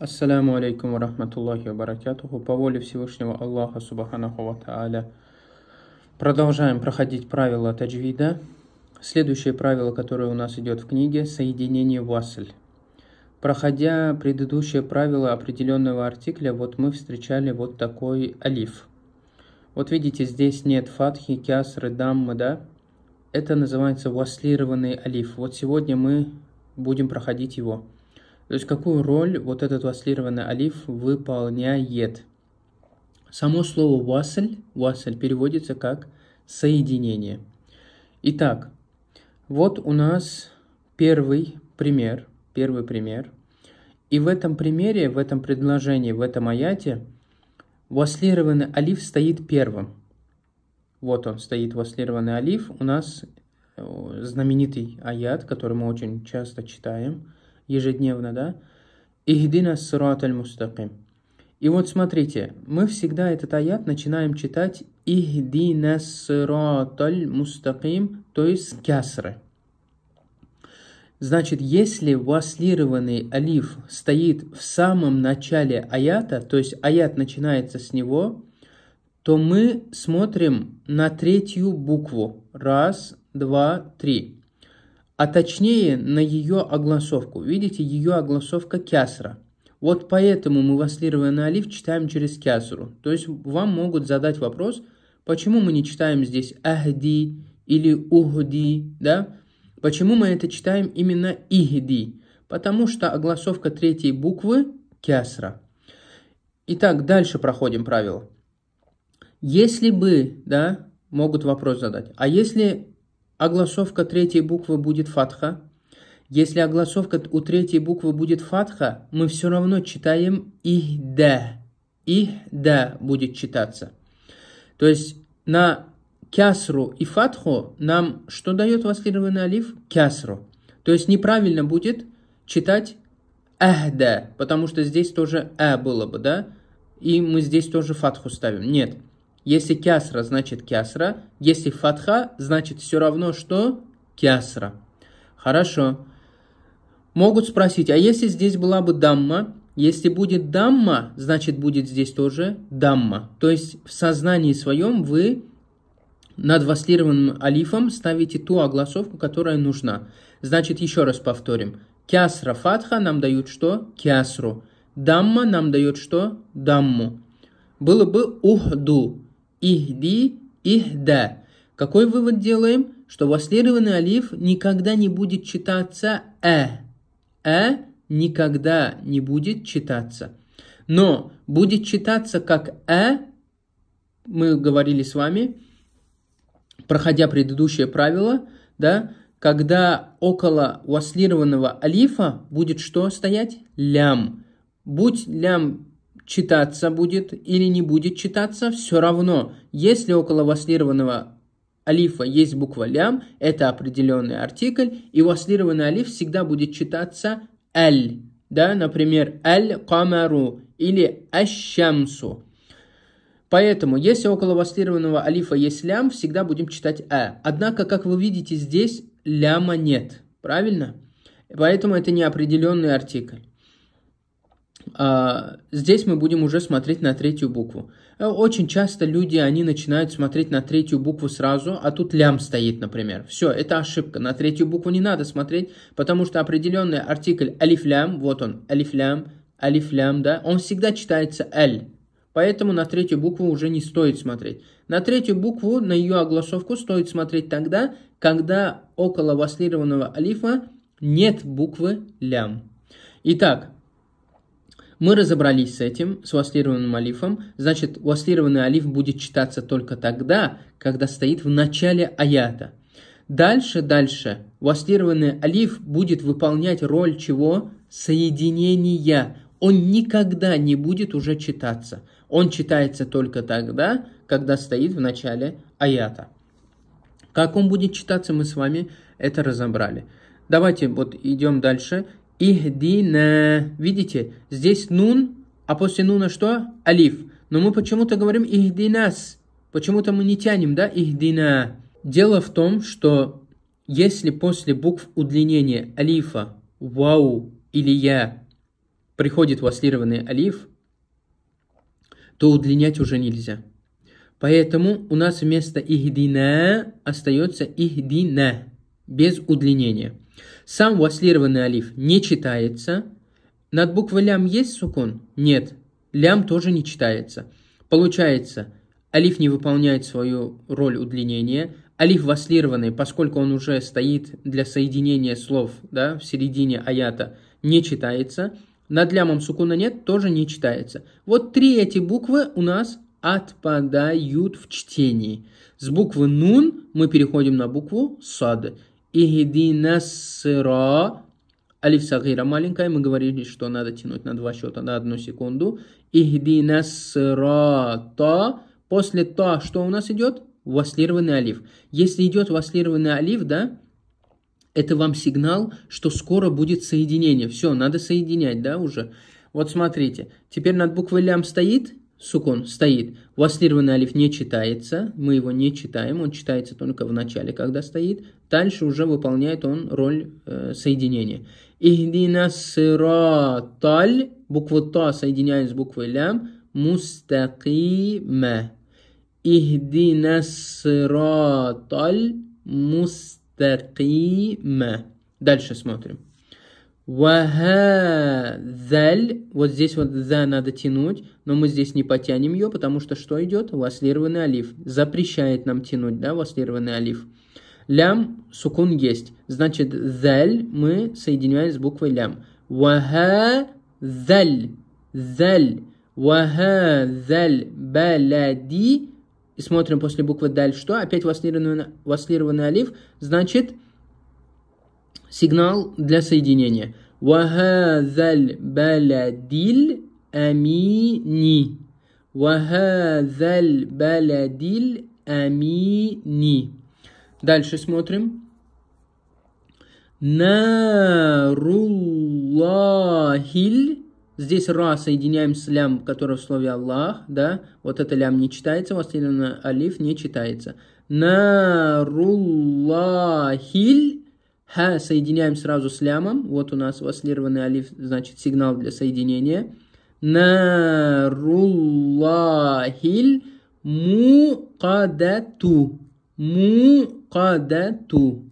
Ассаламу алейкум ва рахматуллахи ва баракатуху. По воле Всевышнего Аллаха Субханаху ва Тааля. Продолжаем проходить правила таджвида. Следующее правило, которое у нас идет в книге, соединение васль. Проходя предыдущее правило определенного артикля, вот мы встречали вот такой алиф. Вот видите, здесь нет фатхи, кясры, даммы, да? Это называется васлированный алиф. Вот сегодня мы будем проходить его. То есть какую роль вот этот васлированный олив выполняет? Само слово «васль», «васль» переводится как «соединение». Итак, вот у нас первый пример, первый пример. И в этом примере, в этом предложении, в этом аяте васлированный олив стоит первым. Вот он стоит, васлированный олив. У нас э, знаменитый аят, который мы очень часто читаем – ежедневно, да? Ихдина сират аль-мустаким. И вот смотрите, мы всегда этот аят начинаем читать «Ихдина сираталь мустаким», то есть «кясры». Значит, если васлированный алиф стоит в самом начале аята, то есть аят начинается с него, то мы смотрим на третью букву. Раз, два, три а точнее на ее огласовку. Видите, ее огласовка кясра. Вот поэтому мы васлированный алиф читаем через кясру. То есть вам могут задать вопрос, почему мы не читаем здесь ахди или угди, да? Почему мы это читаем именно игди? Потому что огласовка третьей буквы кясра. Итак, дальше проходим правило. Если бы, да, могут вопрос задать, а если огласовка третьей буквы будет фатха. Если огласовка у третьей буквы будет фатха, мы все равно читаем «ихда». «Ихда» будет читаться. То есть на кясру и фатху нам что дает восклированный алиф? Кясру. То есть неправильно будет читать «ахда», потому что здесь тоже «а» было бы, да? И мы здесь тоже фатху ставим. Нет. Если кясра, значит кясра. Если фатха, значит все равно, что кясра. Хорошо. Могут спросить, а если здесь была бы дамма? Если будет дамма, значит будет здесь тоже дамма. То есть в сознании своем вы над васлированным алифом ставите ту огласовку, которая нужна. Значит, еще раз повторим. Кясра фатха нам дают что? Кясру. Дамма нам дает что? Дамму. Было бы ухду. Ихди, ихда. Какой вывод делаем? Что восследованный алиф никогда не будет читаться э. Э никогда не будет читаться. Но будет читаться как э, мы говорили с вами, проходя предыдущее правило, да, когда около васлированного алифа будет что стоять? Лям. Будь лям читаться будет или не будет читаться, все равно, если около васлированного алифа есть буква лям, это определенный артикль, и васлированный алиф всегда будет читаться л да, например, л камару или аш Поэтому, если около васлированного алифа есть лям, всегда будем читать а. Однако, как вы видите, здесь ляма нет, правильно? Поэтому это не определенный артикль. А, здесь мы будем уже смотреть на третью букву. Э, очень часто люди, они начинают смотреть на третью букву сразу, а тут лям стоит, например. Все, это ошибка. На третью букву не надо смотреть, потому что определенный артикль алифлям, вот он, алифлям, алифлям, да, он всегда читается л. Поэтому на третью букву уже не стоит смотреть. На третью букву, на ее огласовку стоит смотреть тогда, когда около васлированного алифа нет буквы лям. Итак, мы разобрались с этим, с уаслированным алифом. Значит, уаслированный алиф будет читаться только тогда, когда стоит в начале аята. Дальше, дальше, уаслированный алиф будет выполнять роль чего? Соединения. Он никогда не будет уже читаться. Он читается только тогда, когда стоит в начале аята. Как он будет читаться, мы с вами это разобрали. Давайте вот идем дальше. Ихдина. Видите, здесь нун, а после нуна что? Алиф. Но мы почему-то говорим ихдинас. Почему-то мы не тянем, да? Ихдина. Дело в том, что если после букв удлинения алифа, вау или я приходит васлированный алиф, то удлинять уже нельзя. Поэтому у нас вместо ихдина остается ихдина без удлинения. Сам васлированный алиф не читается. Над буквой лям есть сукон? Нет. Лям тоже не читается. Получается, алиф не выполняет свою роль удлинения, алиф васлированный, поскольку он уже стоит для соединения слов да, в середине аята, не читается. Над лямом сукуна нет, тоже не читается. Вот три эти буквы у нас отпадают в чтении. С буквы нун мы переходим на букву сад. Ихдинасра. Алиф Сагира маленькая, мы говорили, что надо тянуть на два счета, на одну секунду. то, После то, что у нас идет? Васлированный алиф. Если идет васлированный алиф, да, это вам сигнал, что скоро будет соединение. Все, надо соединять, да, уже. Вот смотрите, теперь над буквой лям стоит сукун стоит. У вас слированный алиф не читается, мы его не читаем, он читается только в начале, когда стоит. Дальше уже выполняет он роль э, соединения. Ихдина сираталь, буква та соединяется с буквой лям, мустакима. Ихдина сираталь мустакима. Дальше смотрим. Вахазаль, вот здесь вот за надо тянуть, но мы здесь не потянем ее, потому что что идет? Васлированный олив Запрещает нам тянуть, да, васлированный олив Лям, сукун есть. Значит, заль мы соединяем с буквой лям. Вахазаль, заль, вахазаль, балади. И смотрим после буквы даль что? Опять васлированный, васлированный олив Значит, Сигнал для соединения. Вахазаль баладиль амини. Вахазаль баладиль амини. Дальше смотрим. Наруллахиль. Здесь ра соединяем с лям, которая в слове Аллах, да, вот это лям не читается, у алиф не читается. Наруллахиль Х соединяем сразу с лямом. Вот у нас васлированный алиф, значит, сигнал для соединения. му кадату. мукадату. Мукадату.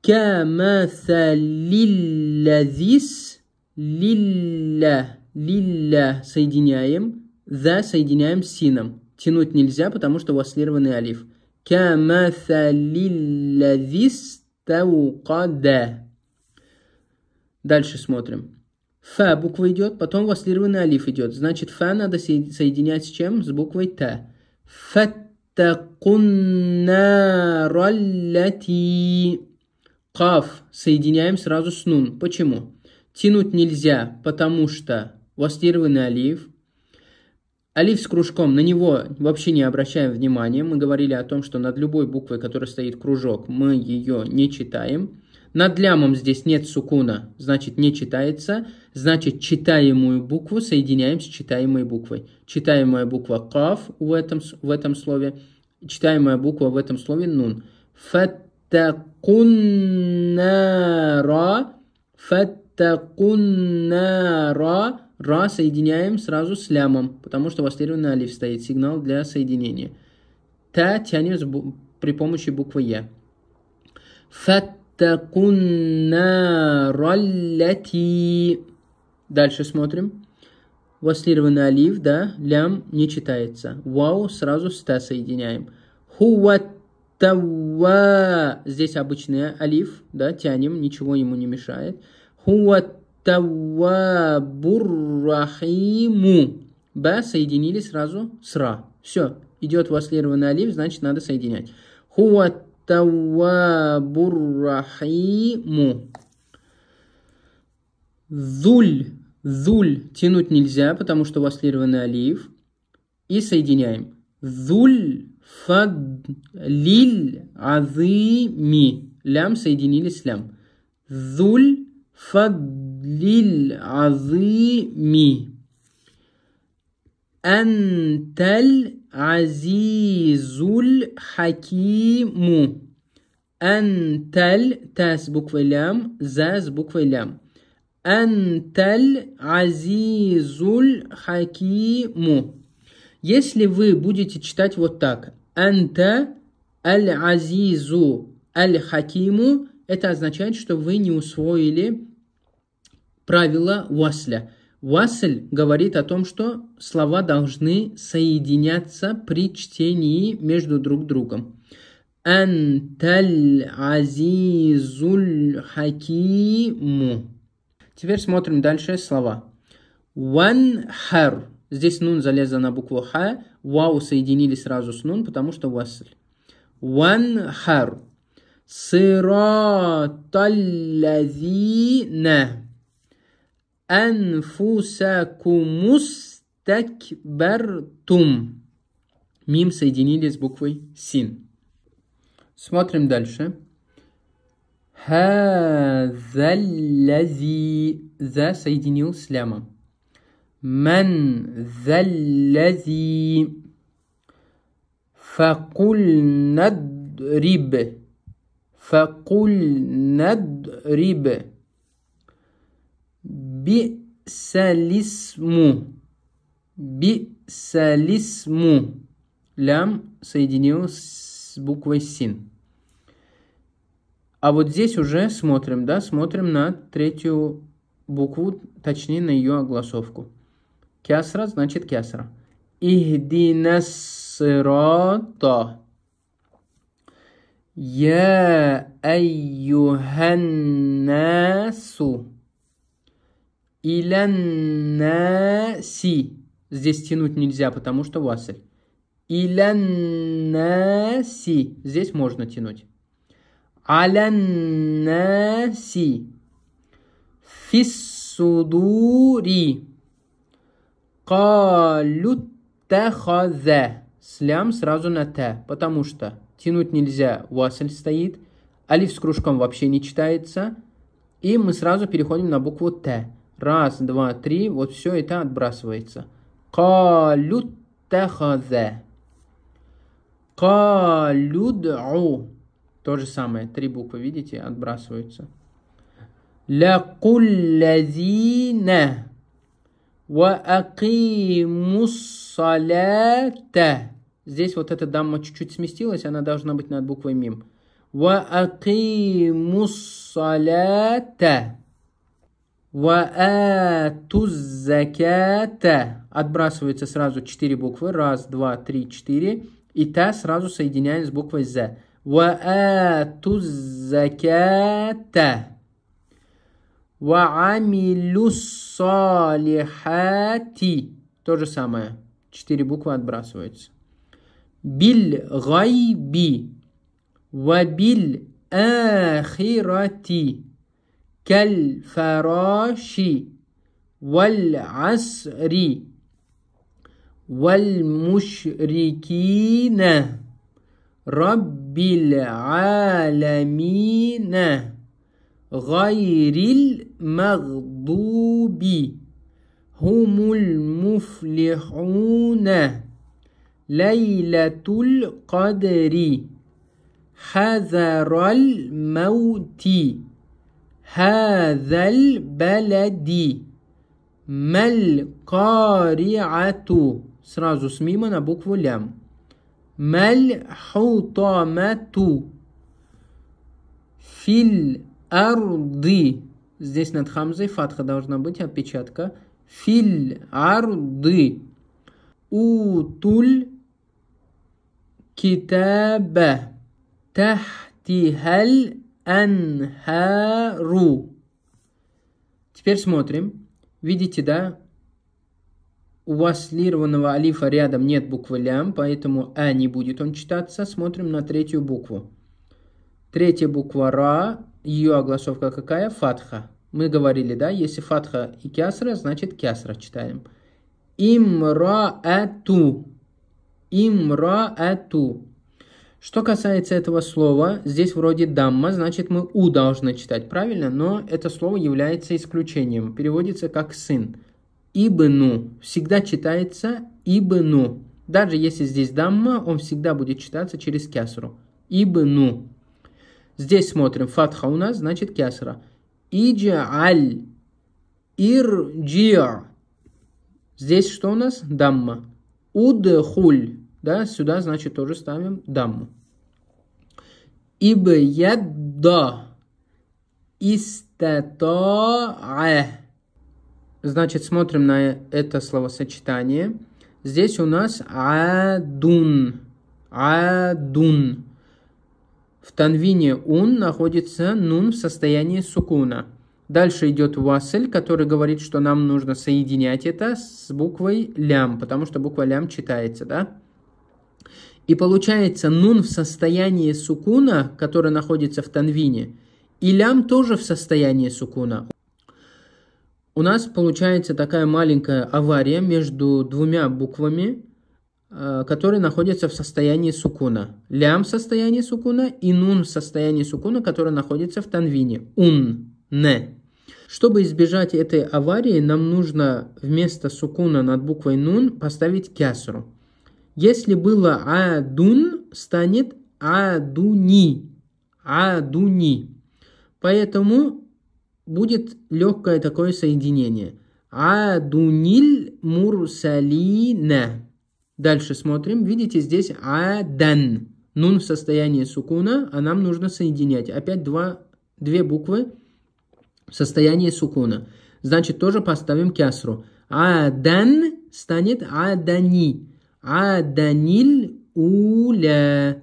Камасалиллазис лилля. Лилля соединяем. За соединяем с сином. Тянуть нельзя, потому что васлированный алиф. كمثل الذي Тауқада. Дальше смотрим. Фа буква идет, потом васлированный алиф идет. Значит, фа надо соединять с чем? С буквой Т. Фаттакуннараллати. Каф соединяем сразу с нун. Почему? Тянуть нельзя, потому что васлированный алиф, Алиф с кружком, на него вообще не обращаем внимания. Мы говорили о том, что над любой буквой, которая стоит кружок, мы ее не читаем. Над лямом здесь нет сукуна, значит не читается. Значит читаемую букву соединяем с читаемой буквой. Читаемая буква каф в этом, в этом слове. Читаемая буква в этом слове нун. Фаттакуннара. Фаттакуннара. Ра соединяем сразу с лямом, потому что востребованный алиф стоит, сигнал для соединения. Та тянем при помощи буквы Я. Фаттакунна раллати. Дальше смотрим. Васлированный алиф, да, лям не читается. Вау сразу с та соединяем. Хуаттава. Здесь обычный алиф, да, тянем, ничего ему не мешает. Хуат Аттавабуррахиму. б, соединили сразу с ра. Все, идет вослированный олив, значит надо соединять. Хуаттавабуррахиму. Зуль. Зуль тянуть нельзя, потому что вослированный олив И соединяем. Зуль фадлиль азими. Лям соединили с лям. Зуль фад للعظيم أنت العزيز الحكيم أنت تاس بوكفة لام زاز بوكفة لام أنت العزيز الحكيم Если вы будете читать вот так «Анта аль-Азизу аль-Хакиму», это означает, что вы не усвоили правило васля. Васль говорит о том, что слова должны соединяться при чтении между друг другом. Анталь азизуль хакиму. Теперь смотрим дальше слова. Хар. Здесь нун залезла на букву ха, вау соединили сразу с нун, потому что васль. Хар. Ванхар. Сираталлазина. أنفسكم استكبرتم ميم соединили с بوكوي سين Смотрим дальше. هذا الذي ذا соединил с ляма. من ذا الذي فقل ندرب فقل ندرب Би Бисалисму. Бисалисму. Лям соединил с буквой син. А вот здесь уже смотрим, да, смотрим на третью букву, точнее на ее огласовку. Кясра значит кясра. Ихдинасрата. Я айюханнасу. Иляннаси. Здесь тянуть нельзя, потому что васль. Иляннаси. Здесь можно тянуть. Аляннаси. Фиссудури. Калюттахазе. Слям сразу на Т, потому что тянуть нельзя, васль стоит, алиф с кружком вообще не читается, и мы сразу переходим на букву Т. Раз, два, три. Вот все это отбрасывается. Калют тахазе. Калюд'у. То же самое. Три буквы, видите, отбрасываются. Лякуллазина. Ваакимуссалята. Здесь вот эта дамма чуть-чуть сместилась, она должна быть над буквой мим. Ваакимуссалята. Ваатуззакята. Отбрасывается сразу четыре буквы. Раз, два, три, четыре. И та сразу соединяем с буквой З. Ваатуззакята. Ваамилюссалихати. То же самое. Четыре буквы отбрасываются. Биль гайби. Вабиль ахирати. كالفراش والعسر والمشركين رب العالمين غير المغضوب هم المفلحون ليلة القدر حذر الموت هذا البلد ما القارعة сразу с мимо на букву лям ما الحطمة في الأرض здесь над хамзой фатха должна быть отпечатка في الأرض أوتوا الكتاب تحتها анхару. Теперь смотрим. Видите, да? У вас лированного алифа рядом нет буквы лям, поэтому а не будет он читаться. Смотрим на третью букву. Третья буква ра, ее огласовка какая? Фатха. Мы говорили, да, если фатха и кясра, значит кясра читаем. Имра-эту. Имра-эту. Что касается этого слова, здесь вроде «дамма», значит мы «у» должны читать правильно, но это слово является исключением, переводится как «сын». «Ибну» всегда читается «ибну». Даже если здесь «дамма», он всегда будет читаться через «кясру». «Ибну». Здесь смотрим, «фатха» у нас, значит «кясра». «Иджа'аль», «ирджи». Здесь что у нас? «Дамма». «Удхуль», да, сюда, значит, тоже ставим дамму. Ибо яда истатаа. Значит, смотрим на это словосочетание. Здесь у нас адун. Адун. В танвине ун находится нун в состоянии сукуна. Дальше идет васль, который говорит, что нам нужно соединять это с буквой лям, потому что буква лям читается, да? И получается, нун в состоянии сукуна, который находится в танвине, и лям тоже в состоянии сукуна. У нас получается такая маленькая авария между двумя буквами, э, которые находятся в состоянии сукуна. Лям в состоянии сукуна и нун в состоянии сукуна, который находится в танвине. Ун, не. Чтобы избежать этой аварии, нам нужно вместо сукуна над буквой нун поставить кясру. Если было адун, станет адуни. Адуни. Поэтому будет легкое такое соединение. Адуниль мурсалина. Дальше смотрим. Видите, здесь адан. Нун в состоянии сукуна, а нам нужно соединять. Опять два, две буквы в состоянии сукуна. Значит, тоже поставим кясру. Адан станет адани. Аданиль уля.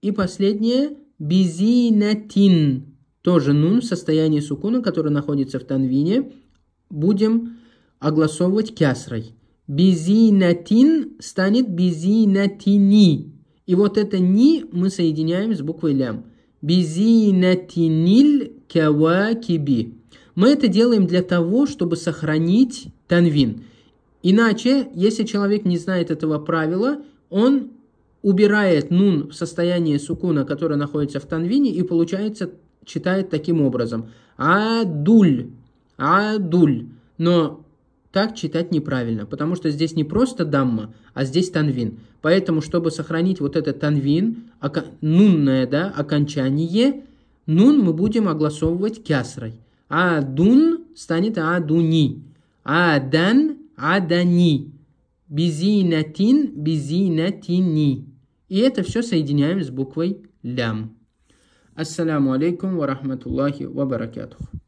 И последнее бизинатин. Тоже нун в состоянии сукуна, который находится в танвине. Будем огласовывать кясрой. Бизинатин станет бизинатини. И вот это ни мы соединяем с буквой лям. Бизинатиниль кавакиби. Мы это делаем для того, чтобы сохранить танвин. Иначе, если человек не знает этого правила, он убирает нун в состоянии сукуна, которое находится в танвине, и получается читает таким образом. Адуль, адуль. Но так читать неправильно, потому что здесь не просто дамма, а здесь танвин. Поэтому, чтобы сохранить вот этот танвин, око- нунное да, окончание, нун мы будем огласовывать кясрой. Адун станет адуни. Адан адани. Бизинатин, бизинатини. И это все соединяем с буквой лям. Ассаламу алейкум ва рахматуллахи ва баракатуху.